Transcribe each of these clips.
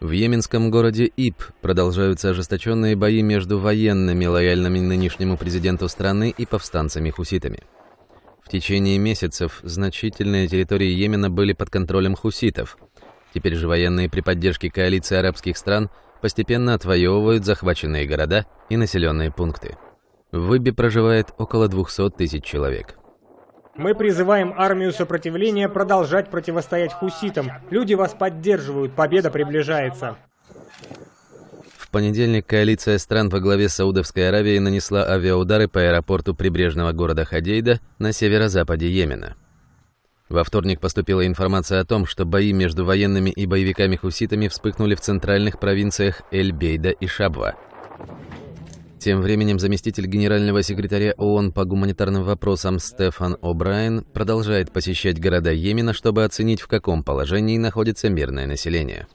В йеменском городе Иб продолжаются ожесточенные бои между военными, лояльными нынешнему президенту страны и повстанцами-хуситами. В течение месяцев значительные территории Йемена были под контролем хуситов. Теперь же военные при поддержке коалиции арабских стран постепенно отвоевывают захваченные города и населенные пункты. В Выбе проживает около 200 тысяч человек. Мы призываем армию сопротивления продолжать противостоять хуситам. Люди вас поддерживают, победа приближается. В понедельник коалиция стран во главе Саудовской Аравии нанесла авиаудары по аэропорту прибрежного города Хадейда на северо-западе Йемена. Во вторник поступила информация о том, что бои между военными и боевиками-хуситами вспыхнули в центральных провинциях Эль-Бейда и Шабва. Тем временем заместитель генерального секретаря ООН по гуманитарным вопросам Стефан О'Брайен продолжает посещать города Йемена, чтобы оценить, в каком положении находится мирное население.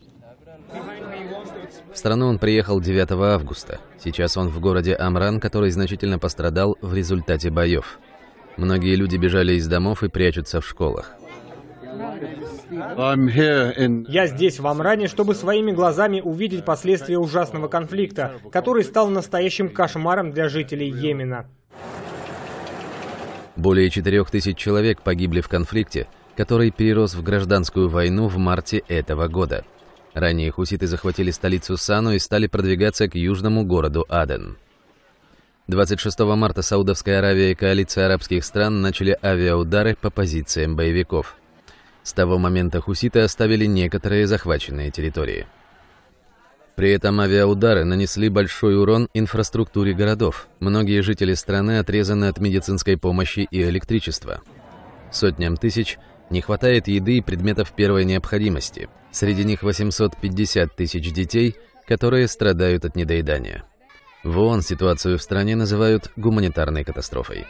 В страну он приехал 9 августа. Сейчас он в городе Амран, который значительно пострадал в результате боев. Многие люди бежали из домов и прячутся в школах. Я здесь, в Амране, чтобы своими глазами увидеть последствия ужасного конфликта, который стал настоящим кошмаром для жителей Йемена. Более четырех тысяч человек погибли в конфликте, который перерос в гражданскую войну в марте этого года. Ранее хуситы захватили столицу Сану и стали продвигаться к южному городу Аден. 26 марта Саудовская Аравия и коалиция арабских стран начали авиаудары по позициям боевиков – с того момента хуситы оставили некоторые захваченные территории. При этом авиаудары нанесли большой урон инфраструктуре городов. Многие жители страны отрезаны от медицинской помощи и электричества. Сотням тысяч не хватает еды и предметов первой необходимости. Среди них 850 тысяч детей, которые страдают от недоедания. В ООН ситуацию в стране называют гуманитарной катастрофой.